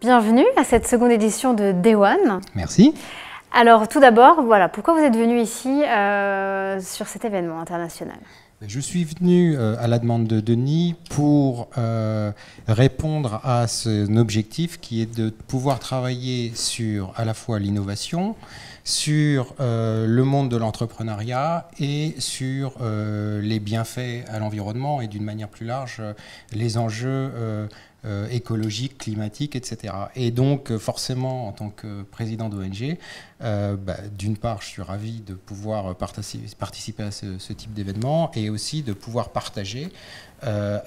Bienvenue à cette seconde édition de Day One. Merci. Alors tout d'abord, voilà, pourquoi vous êtes venu ici euh, sur cet événement international ben, je suis venu euh, à la demande de Denis pour euh, répondre à son objectif qui est de pouvoir travailler sur à la fois l'innovation, sur le monde de l'entrepreneuriat et sur les bienfaits à l'environnement et d'une manière plus large les enjeux euh, écologique, climatique, etc. Et donc, euh, forcément, en tant que président d'ONG, euh, bah, d'une part, je suis ravi de pouvoir participer à ce, type d'événement et aussi de pouvoir partager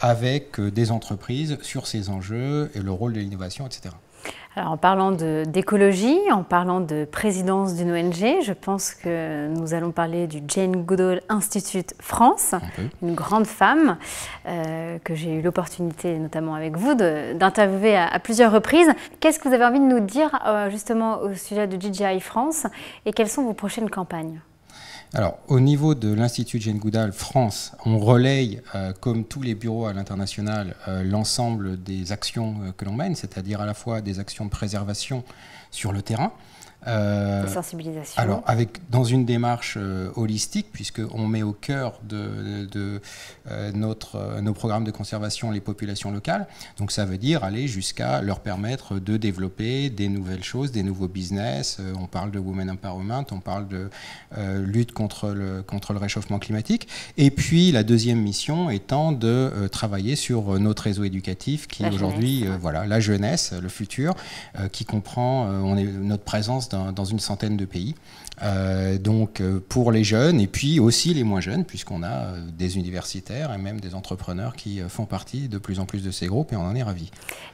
avec des entreprises sur ces enjeux et le rôle de l'innovation, etc. Alors, en parlant d'écologie, en parlant de présidence d'une ONG, je pense que nous allons parler du Jane Goodall Institute France, une grande femme euh, que j'ai eu l'opportunité, notamment avec vous, d'interviewer à, plusieurs reprises. Qu'est-ce que vous avez envie de nous dire euh, justement au sujet de DJI France et quelles sont vos prochaines campagnes alors, au niveau de l'Institut Jane Goudal, France, on relaye, euh, comme tous les bureaux à l'international, euh, l'ensemble des actions euh, que l'on mène, c'est-à-dire à la fois des actions de préservation sur le terrain, euh, sensibilisation. Alors, avec, dans une démarche euh, holistique, holistique, puisqu'on met au cœur de, euh, notre, nos programmes de conservation les populations locales. Donc, ça veut dire aller jusqu'à leur permettre de développer des nouvelles choses, des nouveaux business. on parle de Women Empowerment, on parle de lutte contre le, contre le réchauffement climatique. Et puis, la deuxième mission étant de travailler sur notre réseau éducatif qui aujourd'hui, voilà, la jeunesse, le futur, qui comprend on est, notre présence dans dans, une centaine de pays. Euh, donc euh, pour les jeunes et puis aussi les moins jeunes, puisqu'on a euh, des universitaires et même des entrepreneurs qui font partie de plus en plus de ces groupes et on en est ravis.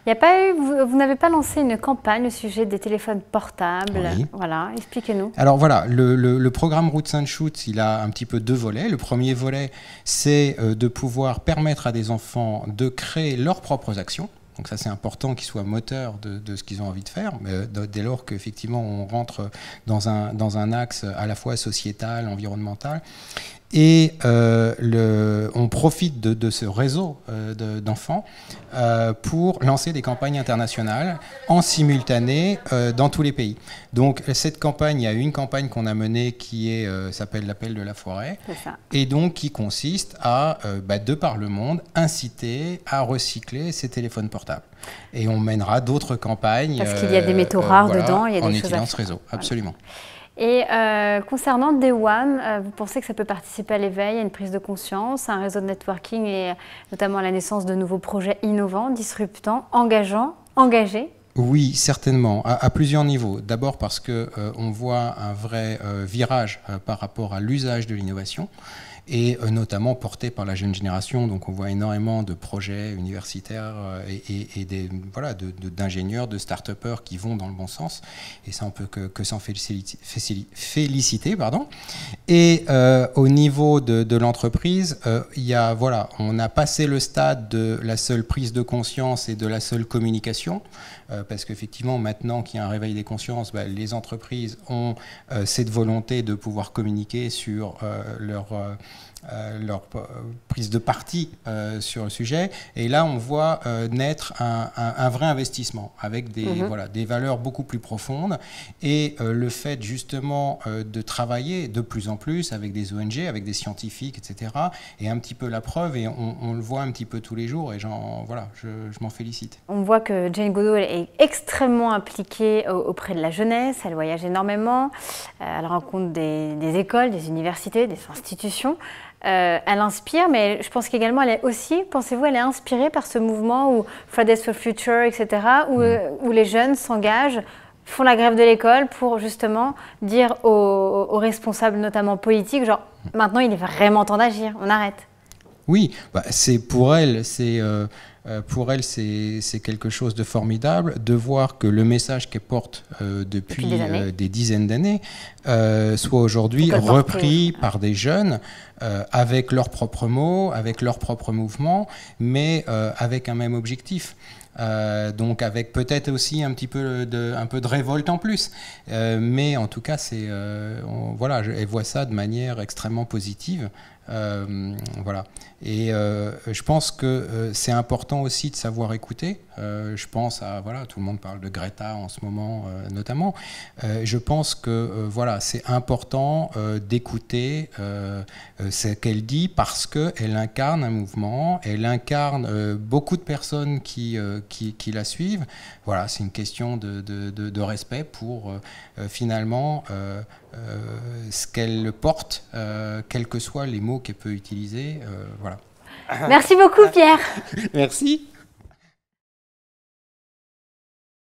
Il y a pas eu, vous, n'avez pas lancé une campagne au sujet des téléphones portables. Oui. Voilà, expliquez-nous. Alors voilà, le, programme Route saint Shoots, il a un petit peu deux volets. Le premier volet, c'est de pouvoir permettre à des enfants de créer leurs propres actions. Donc ça c'est important qu'ils soient moteurs de, ce qu'ils ont envie de faire, mais euh, dès lors qu'effectivement on rentre dans un axe à la fois sociétal, environnemental, et euh, le, on profite de, ce réseau euh, d'enfants euh, pour lancer des campagnes internationales en simultané dans tous les pays. Donc cette campagne, il y a une campagne qu'on a menée qui s'appelle l'appel de la forêt, et donc qui consiste à, bah, de par le monde, inciter à recycler ses téléphones portables. Et on mènera d'autres campagnes. Parce qu'il y a des métaux rares dedans, il y a des en choses. utilisant ce réseau, absolument. Et euh, concernant des WAM, euh, vous pensez que ça peut participer à l'éveil, à une prise de conscience, à un réseau de networking et euh, notamment à la naissance de nouveaux projets innovants, disruptants, engageants, engagés oui, certainement, à, plusieurs niveaux. D'abord parce que euh, on voit un vrai euh, virage euh, par rapport à l'usage de l'innovation et notamment porté par la jeune génération. Donc on voit énormément de projets universitaires et, des, voilà, d'ingénieurs, de, d'ingénieurs, de start-upers qui vont dans le bon sens. Et ça, on peut que, que s'en féliciter, Pardon. Et au niveau de, de l'entreprise, il y a, voilà, on a passé le stade de la seule prise de conscience et de la seule communication euh, parce qu'effectivement, maintenant qu'il y a un réveil des consciences, bah, les entreprises ont euh, cette volonté de pouvoir communiquer sur euh, leur... leur prise de parti sur le sujet. Et là, on voit naître un, vrai investissement avec des, mhm. voilà, des valeurs beaucoup plus profondes. Et le fait justement de travailler de plus en plus avec des ONG, avec des scientifiques, etc., est un petit peu la preuve et on, le voit un petit peu tous les jours. Et voilà, je, je m'en félicite. On voit que Jane Goodall est extrêmement impliquée auprès de la jeunesse, elle voyage énormément, euh, elle rencontre des, écoles, des universités, des institutions. Euh, elle inspire, mais je pense qu'également elle est aussi, pensez-vous, elle est inspirée par ce mouvement ou Fridays for Future, etc., mm. euh, où, les jeunes s'engagent, font la grève de l'école pour justement dire aux responsables, notamment politiques, genre mm. maintenant il est vraiment temps d'agir, on arrête. Oui, bah, c'est pour elle, c'est euh, euh, pour elle, c'est quelque chose de formidable de voir que le message qu'elle porte euh, depuis, des, dizaines d'années soit aujourd'hui repris par des jeunes avec leurs propres mots, avec leurs propres mouvements, mais avec un même objectif. Euh, donc avec peut-être aussi un petit peu de, un peu de révolte en plus. Euh, mais en tout cas, c'est euh, voilà, elle voit ça de manière extrêmement positive. voilà. Et je pense que c'est important aussi de savoir écouter. Euh, je pense à, voilà, tout le monde parle de Greta en ce moment euh, notamment. Euh, je pense que, voilà, c'est important d'écouter ce qu'elle dit parce qu'elle incarne un mouvement, elle incarne beaucoup de personnes qui, qui, la suivent. Voilà, c'est une question de, de respect pour finalement ce qu'elle porte, quels que soient les mots qu'elle peut utiliser. voilà. Merci beaucoup Pierre. Merci.